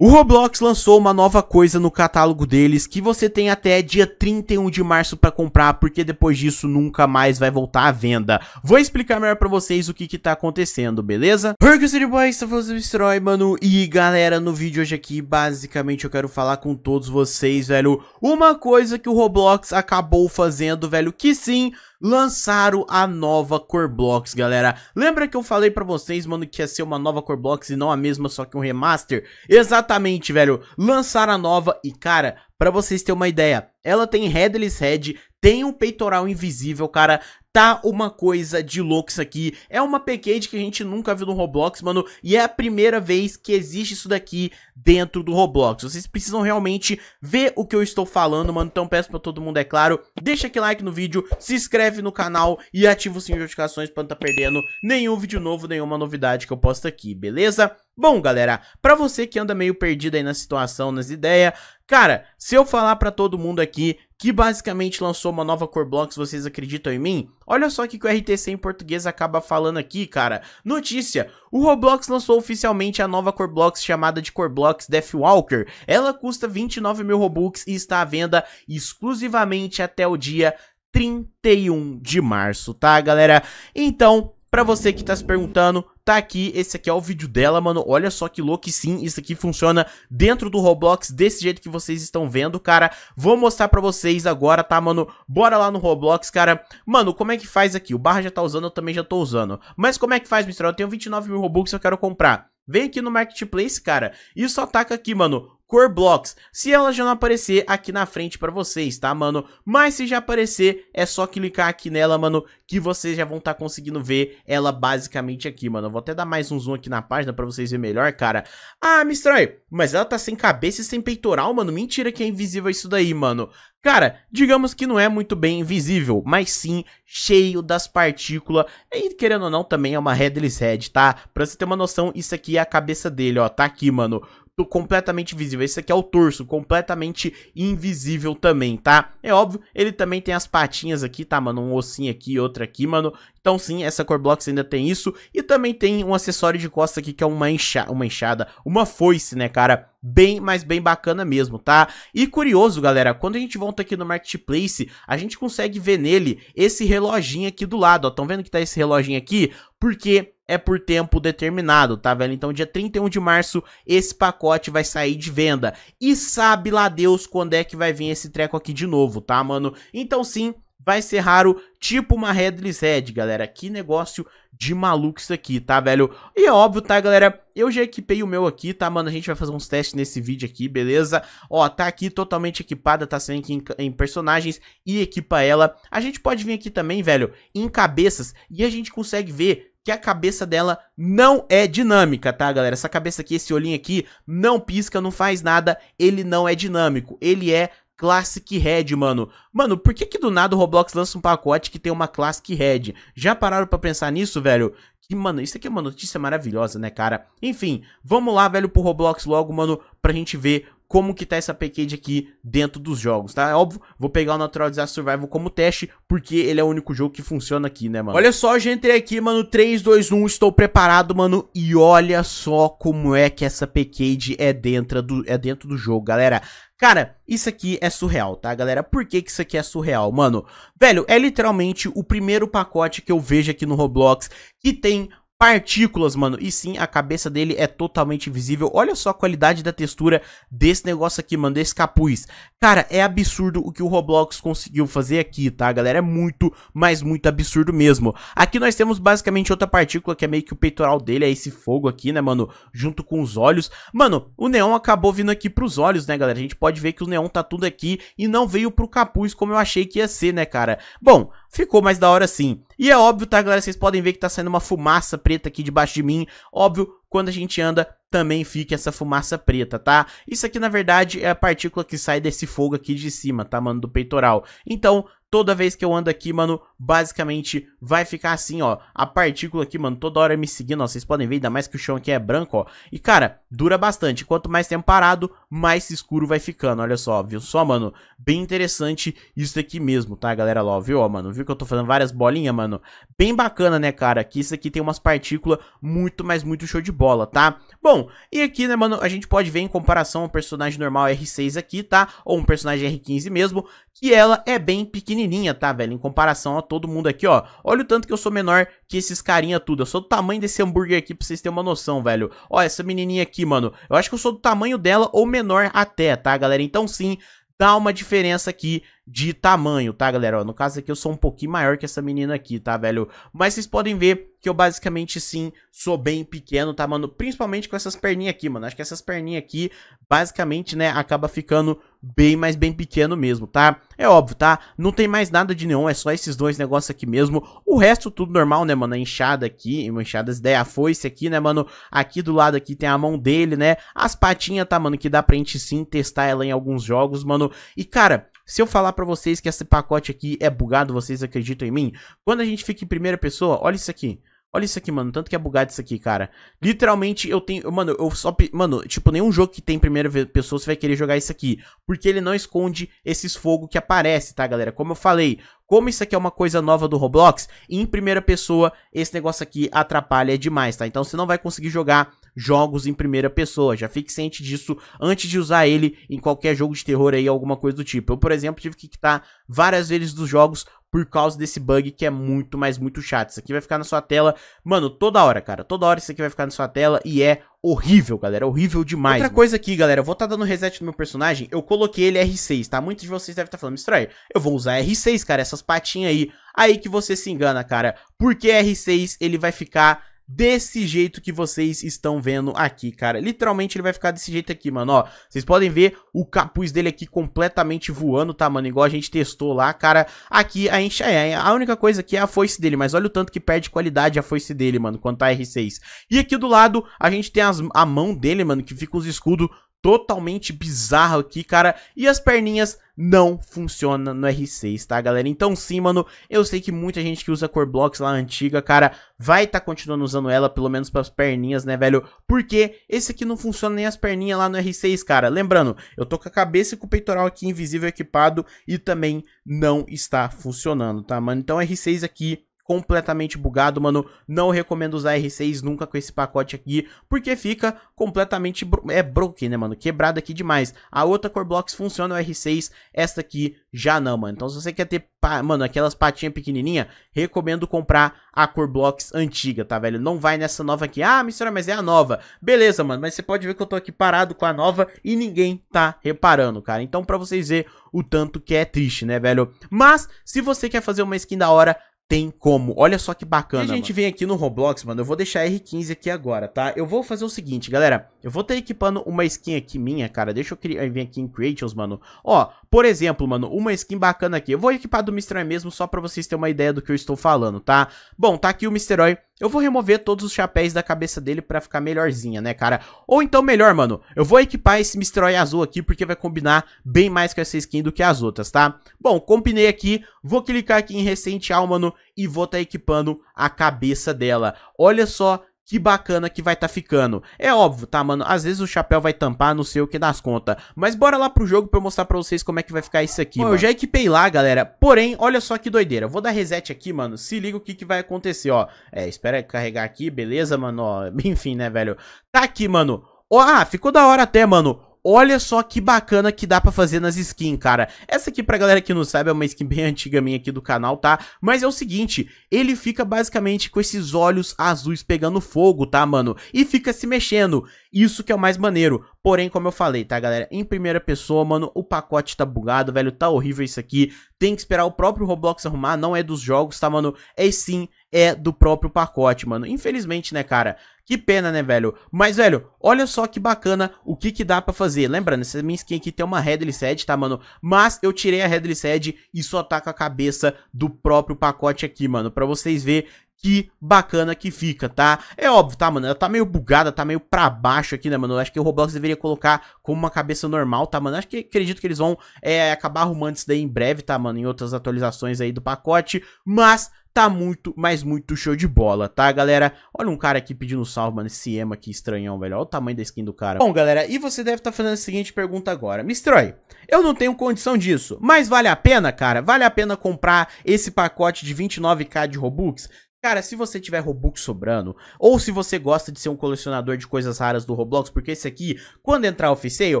O Roblox lançou uma nova coisa no catálogo deles que você tem até dia 31 de março para comprar, porque depois disso nunca mais vai voltar à venda. Vou explicar melhor para vocês o que que tá acontecendo, beleza? Porque City Boy está fazendo mano. E galera, no vídeo hoje aqui, basicamente eu quero falar com todos vocês, velho, uma coisa que o Roblox acabou fazendo, velho, que sim, lançaram a nova Core Blocks, galera. Lembra que eu falei pra vocês, mano, que ia ser uma nova Core Blocks e não a mesma, só que um remaster? Exatamente, velho. Lançaram a nova e, cara, para vocês terem uma ideia, ela tem headless head, tem um peitoral invisível, cara. Tá uma coisa de louco isso aqui. É uma package que a gente nunca viu no Roblox, mano. E é a primeira vez que existe isso daqui dentro do Roblox. Vocês precisam realmente ver o que eu estou falando, mano. Então peço pra todo mundo, é claro, deixa aquele like no vídeo, se inscreve no canal e ativa o sininho de notificações pra não tá perdendo nenhum vídeo novo, nenhuma novidade que eu posto aqui, beleza? Bom, galera, para você que anda meio perdido aí na situação, nas ideias, cara, se eu falar para todo mundo aqui que basicamente lançou uma nova Core Blocks, vocês acreditam em mim? Olha só o que o RTC em português acaba falando aqui, cara. Notícia: o Roblox lançou oficialmente a nova Core Blocks chamada de Core Blocks Deathwalker. Ela custa 29 mil Robux e está à venda exclusivamente até o dia 31 de março, tá, galera? Então, para você que tá se perguntando, tá aqui, esse aqui é o vídeo dela, mano, olha só que louco, sim, isso aqui funciona dentro do Roblox desse jeito que vocês estão vendo, cara, vou mostrar pra vocês agora, tá, mano, bora lá no Roblox, cara, mano, como é que faz aqui? O Barra já tá usando, eu também já tô usando, mas como é que faz, Mistral? Eu tenho 29 mil Robux, eu quero comprar. Vem aqui no Marketplace, cara, e só taca aqui, mano, Core Blocks, se ela já não aparecer aqui na frente pra vocês, tá, mano? Mas se já aparecer, é só clicar aqui nela, mano, que vocês já vão estar tá conseguindo ver ela basicamente aqui, mano. vou até dar mais um zoom aqui na página pra vocês verem melhor, cara. Ah, me estranho, mas ela tá sem cabeça e sem peitoral, mano? Mentira que é invisível isso daí, mano. Cara, digamos que não é muito bem invisível, mas sim cheio das partículas. E querendo ou não, também é uma Headless Head, tá? Pra você ter uma noção, isso aqui é a cabeça dele, ó. Tá aqui, mano completamente visível. Esse aqui é o torso, completamente invisível também, tá? É óbvio, ele também tem as patinhas aqui, tá, mano? Um ossinho aqui, outro aqui, mano. Então sim, essa Core Blocks ainda tem isso. E também tem um acessório de costa aqui que é uma, uma enxada, uma foice, né, cara? Bem, mas bem bacana mesmo, tá? E curioso, galera, quando a gente volta aqui no Marketplace, a gente consegue ver nele esse reloginho aqui do lado, ó. Estão vendo que tá esse reloginho aqui? Porque é por tempo determinado, tá, velho? Então, dia 31 de março, esse pacote vai sair de venda. E sabe lá Deus quando é que vai vir esse treco aqui de novo, tá, mano? Então, sim, vai ser raro, tipo uma Headless Head, galera. Que negócio de maluco isso aqui, tá, velho? E é óbvio, tá, galera? Eu já equipei o meu aqui, tá, mano? A gente vai fazer uns testes nesse vídeo aqui, beleza? Ó, tá aqui totalmente equipada, tá saindo aqui em, em, personagens e equipa ela. A gente pode vir aqui também, velho, em cabeças e a gente consegue ver que a cabeça dela não é dinâmica, tá, galera? Essa cabeça aqui, esse olhinho aqui, não pisca, não faz nada, ele não é dinâmico, ele é Classic Red, mano. Mano, por que que do nada o Roblox lança um pacote que tem uma Classic Red? Já pararam para pensar nisso, velho? Que, mano, isso aqui é uma notícia maravilhosa, né, cara? Enfim, vamos lá, velho, pro Roblox logo, mano, pra gente ver como que tá essa package aqui dentro dos jogos, tá? É óbvio, vou pegar o Natural Disaster Survival como teste, porque ele é o único jogo que funciona aqui, né, mano? Olha só, já entrei aqui, mano, 3, 2, 1, estou preparado, mano, e olha só como é que essa package é dentro do, é dentro do jogo, galera. Cara, isso aqui é surreal, tá, galera? Por que, que isso aqui é surreal, mano? Velho, é literalmente o primeiro pacote que eu vejo aqui no Roblox que tem partículas, mano. E sim, a cabeça dele é totalmente visível. Olha só a qualidade da textura desse negócio aqui, mano, desse capuz. Cara, é absurdo o que o Roblox conseguiu fazer aqui, tá, galera? É muito, mas muito absurdo mesmo. Aqui nós temos basicamente outra partícula que é meio que o peitoral dele, é esse fogo aqui, né, mano? Junto com os olhos. Mano, o neon acabou vindo aqui pros olhos, né, galera? A gente pode ver que o neon tá tudo aqui e não veio pro capuz como eu achei que ia ser, né, cara? Bom, ficou mais da hora sim. E é óbvio, tá, galera? Vocês podem ver que tá saindo uma fumaça preta aqui debaixo de mim. Óbvio, quando a gente anda, também fica essa fumaça preta, tá? Isso aqui, na verdade, é a partícula que sai desse fogo aqui de cima, tá, mano? Do peitoral. Então, Toda vez que eu ando aqui, mano, basicamente vai ficar assim, ó. A partícula aqui, mano, toda hora me seguindo, ó. Vocês podem ver, ainda mais que o chão aqui é branco, ó. E, cara, dura bastante. Quanto mais tempo parado, mais escuro vai ficando. Olha só, viu? Só, mano, bem interessante isso aqui mesmo, tá, galera? Lá, ó, viu? Ó, mano, viu que eu tô fazendo várias bolinhas, mano? Bem bacana, né, cara? Que isso aqui tem umas partículas muito, mas muito show de bola, tá? Bom, e aqui, né, mano, a gente pode ver em comparação ao personagem normal R6 aqui, tá? Ou um personagem R15 mesmo, e ela é bem pequenininha, tá, velho? Em comparação a todo mundo aqui, ó. Olha o tanto que eu sou menor que esses carinha tudo. Eu sou do tamanho desse hambúrguer aqui pra vocês terem uma noção, velho. Ó, essa menininha aqui, mano. Eu acho que eu sou do tamanho dela ou menor até, tá, galera? Então sim, dá uma diferença aqui de tamanho, tá, galera? no caso aqui eu sou um pouquinho maior que essa menina aqui, tá, velho? Mas vocês podem ver que eu basicamente, sim, sou bem pequeno, tá, mano? Principalmente com essas perninhas aqui, mano. Acho que essas perninhas aqui, basicamente, né, acaba ficando bem, mas bem pequeno mesmo, tá? É óbvio, tá? Não tem mais nada de neon, é só esses dois negócios aqui mesmo. O resto tudo normal, né, mano? A enxada aqui, uma enxada, essa ideia, a foice aqui, né, mano? Aqui do lado aqui tem a mão dele, né? As patinhas, tá, mano? Que dá pra gente, sim, testar ela em alguns jogos, mano. E, cara, se eu falar para vocês que esse pacote aqui é bugado, vocês acreditam em mim? Quando a gente fica em primeira pessoa, olha isso aqui. Olha isso aqui, mano, tanto que é bugado isso aqui, cara. Literalmente, eu tenho... Mano, eu só... Mano, tipo, nenhum jogo que tem primeira pessoa você vai querer jogar isso aqui. Porque ele não esconde esses fogos que aparecem, tá, galera? Como eu falei, como isso aqui é uma coisa nova do Roblox, em primeira pessoa, esse negócio aqui atrapalha demais, tá? Então você não vai conseguir jogar jogos em primeira pessoa. Já fique ciente disso antes de usar ele em qualquer jogo de terror aí, alguma coisa do tipo. Eu, por exemplo, tive que quitar várias vezes dos jogos por causa desse bug que é muito, mas muito chato. Isso aqui vai ficar na sua tela, mano, toda hora, cara. Toda hora isso aqui vai ficar na sua tela e é horrível, galera. Horrível demais. Outra mano. coisa aqui, galera, eu vou estar tá dando reset no meu personagem. Eu coloquei ele R6, tá? Muitos de vocês devem estar tá falando, estranho, eu vou usar R6, cara, essas patinhas aí. Aí que você se engana, cara. Porque R6 ele vai ficar desse jeito que vocês estão vendo aqui, cara. Literalmente ele vai ficar desse jeito aqui, mano, ó. Vocês podem ver o capuz dele aqui completamente voando, tá, mano? Igual a gente testou lá, cara. Aqui a gente... É, é a única coisa aqui é a foice dele, mas olha o tanto que perde qualidade a foice dele, mano, Quanto tá R6. E aqui do lado a gente tem as, a mão dele, mano, que fica os escudos totalmente bizarro aqui, cara. E as perninhas não funcionam no R6, tá, galera? Então sim, mano, eu sei que muita gente que usa Core Blocks lá antiga, cara, vai tá continuando usando ela, pelo menos pras perninhas, né, velho? Porque esse aqui não funciona nem as perninhas lá no R6, cara. Lembrando, eu tô com a cabeça e com o peitoral aqui invisível equipado e também não está funcionando, tá, mano? Então R6 aqui completamente bugado, mano. Não recomendo usar R6 nunca com esse pacote aqui, porque fica completamente é broken, né, mano? Quebrado aqui demais. A outra Blocks funciona o R6, esta aqui já não, mano. Então se você quer ter, mano, aquelas patinhas pequenininha, recomendo comprar a Blocks antiga, tá, velho? Não vai nessa nova aqui. Ah, mistura, mas é a nova. Beleza, mano, mas você pode ver que eu tô aqui parado com a nova e ninguém tá reparando, cara. Então pra vocês verem o tanto que é triste, né, velho? Mas, se você quer fazer uma skin da hora, tem como. Olha só que bacana. E a gente mano. vem aqui no Roblox, mano. Eu vou deixar R15 aqui agora, tá? Eu vou fazer o seguinte, galera. Eu vou estar equipando uma skin aqui minha, cara. Deixa eu criar, vir aqui em Creations, mano. Ó, por exemplo, mano, uma skin bacana aqui. Eu vou equipar do Mr. Oi mesmo, só pra vocês terem uma ideia do que eu estou falando, tá? Bom, tá aqui o Mr. Oi eu vou remover todos os chapéus da cabeça dele pra ficar melhorzinha, né, cara? Ou então melhor, mano, eu vou equipar esse Mistrói azul aqui porque vai combinar bem mais com essa skin do que as outras, tá? Bom, combinei aqui, vou clicar aqui em Recente alma, mano, e vou tá equipando a cabeça dela. Olha só que bacana que vai tá ficando. É óbvio, tá, mano? Às vezes o chapéu vai tampar, não sei o que das contas. Mas bora lá pro jogo pra eu mostrar pra vocês como é que vai ficar isso aqui, Bom, mano. eu já equipei lá, galera. Porém, olha só que doideira. Eu vou dar reset aqui, mano. Se liga o que que vai acontecer, ó. É, espera carregar aqui, beleza, mano? Ó, enfim, né, velho? Tá aqui, mano. Ó, ah, ficou da hora até, mano. Olha só que bacana que dá pra fazer nas skins, cara. Essa aqui, pra galera que não sabe, é uma skin bem antiga minha aqui do canal, tá? Mas é o seguinte, ele fica basicamente com esses olhos azuis pegando fogo, tá, mano? E fica se mexendo. Isso que é o mais maneiro. Porém, como eu falei, tá, galera? Em primeira pessoa, mano, o pacote tá bugado, velho, tá horrível isso aqui tem que esperar o próprio Roblox arrumar, não é dos jogos, tá, mano? É sim, é do próprio pacote, mano. Infelizmente, né, cara? Que pena, né, velho? Mas, velho, olha só que bacana o que que dá pra fazer. Lembrando, essa minha skin aqui tem uma headless head, tá, mano? Mas eu tirei a headless head e só tá com a cabeça do próprio pacote aqui, mano. Pra vocês verem que bacana que fica, tá? É óbvio, tá, mano? Ela tá meio bugada, tá meio pra baixo aqui, né, mano? Eu acho que o Roblox deveria colocar como uma cabeça normal, tá, mano? Eu acho que acredito que eles vão é, acabar arrumando isso daí em breve, tá, mano? Em outras atualizações aí do pacote. Mas tá muito, mas muito show de bola, tá, galera? Olha um cara aqui pedindo salve, mano, esse Ema aqui estranhão, velho. Olha o tamanho da skin do cara. Bom, galera, e você deve estar tá fazendo a seguinte pergunta agora. Mistroy, eu não tenho condição disso, mas vale a pena, cara? Vale a pena comprar esse pacote de 29k de Robux? Cara, se você tiver Robux sobrando, ou se você gosta de ser um colecionador de coisas raras do Roblox, porque esse aqui, quando entrar o Fissale,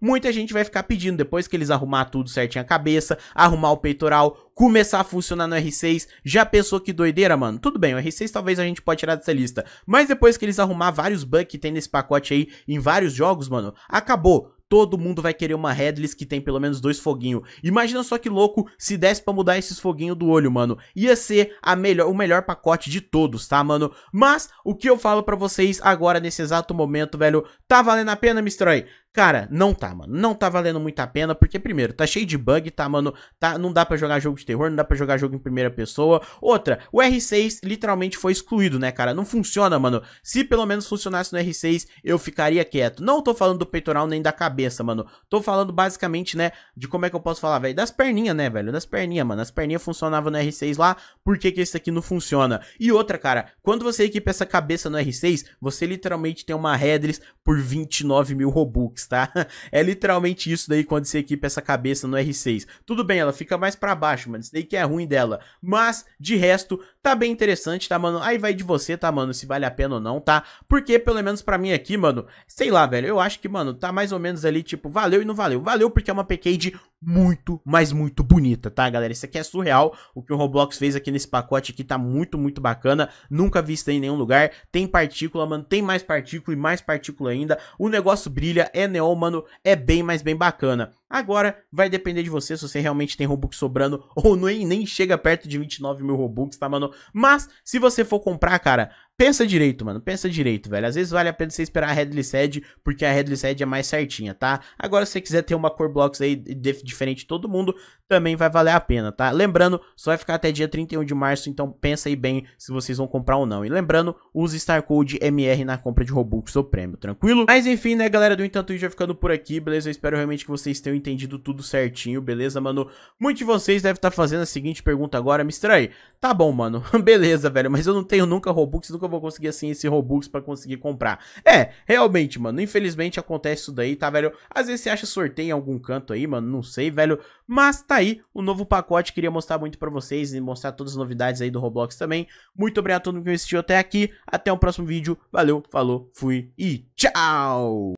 muita gente vai ficar pedindo, depois que eles arrumar tudo certinho a cabeça, arrumar o peitoral, começar a funcionar no R6, já pensou que doideira, mano? Tudo bem, o R6 talvez a gente pode tirar dessa lista, mas depois que eles arrumar vários bugs que tem nesse pacote aí, em vários jogos, mano, acabou todo mundo vai querer uma headless que tem pelo menos dois foguinhos. Imagina só que louco se desse pra mudar esses foguinhos do olho, mano. Ia ser a melhor, o melhor pacote de todos, tá, mano? Mas o que eu falo pra vocês agora, nesse exato momento, velho, tá valendo a pena, Mistrói? Cara, não tá, mano. Não tá valendo muito a pena, porque, primeiro, tá cheio de bug, tá, mano? Tá, não dá para jogar jogo de terror, não dá para jogar jogo em primeira pessoa. Outra, o R6 literalmente foi excluído, né, cara? Não funciona, mano. Se pelo menos funcionasse no R6, eu ficaria quieto. Não tô falando do peitoral nem da cabeça, mano. Tô falando basicamente, né, de como é que eu posso falar, velho? Das perninhas, né, velho? Das perninhas, mano. As perninhas funcionavam no R6 lá, por que que esse aqui não funciona? E outra, cara, quando você equipa essa cabeça no R6, você literalmente tem uma Redris por 29 mil Robux tá? É literalmente isso daí quando você equipa essa cabeça no R6. Tudo bem, ela fica mais para baixo, mano. Isso daí que é ruim dela. Mas, de resto, tá bem interessante, tá, mano? Aí vai de você, tá, mano? Se vale a pena ou não, tá? Porque, pelo menos para mim aqui, mano, sei lá, velho. Eu acho que, mano, tá mais ou menos ali, tipo, valeu e não valeu. Valeu porque é uma PK de muito, mas muito bonita, tá, galera? Isso aqui é surreal. O que o Roblox fez aqui nesse pacote aqui tá muito, muito bacana. Nunca vista em nenhum lugar. Tem partícula, mano. Tem mais partícula e mais partícula ainda. O negócio brilha, é neon, mano. É bem, mas bem bacana. Agora, vai depender de você se você realmente tem Robux sobrando ou nem chega perto de 29 mil Robux, tá, mano? Mas, se você for comprar, cara, Pensa direito, mano. Pensa direito, velho. Às vezes vale a pena você esperar a Headless Sed, porque a Headless Sed é mais certinha, tá? Agora, se você quiser ter uma Core Blocks aí diferente de todo mundo, também vai valer a pena, tá? Lembrando, só vai ficar até dia 31 de março, então pensa aí bem se vocês vão comprar ou não. E lembrando, use starcode MR na compra de Robux ou prêmio, tranquilo? Mas enfim, né, galera, do Entanto Vídeo ficando por aqui, beleza? Eu espero realmente que vocês tenham entendido tudo certinho, beleza, mano? Muitos de vocês devem estar fazendo a seguinte pergunta agora, me aí Tá bom, mano, beleza, velho, mas eu não tenho nunca Robux, nunca vou conseguir, assim, esse Robux pra conseguir comprar. É, realmente, mano, infelizmente acontece isso daí, tá, velho? Às vezes você acha sorteio em algum canto aí, mano, não sei, velho, mas tá Tá aí o novo pacote, queria mostrar muito para vocês e mostrar todas as novidades aí do Roblox também. Muito obrigado a todo mundo que assistiu até aqui, até o próximo vídeo, valeu, falou, fui e tchau!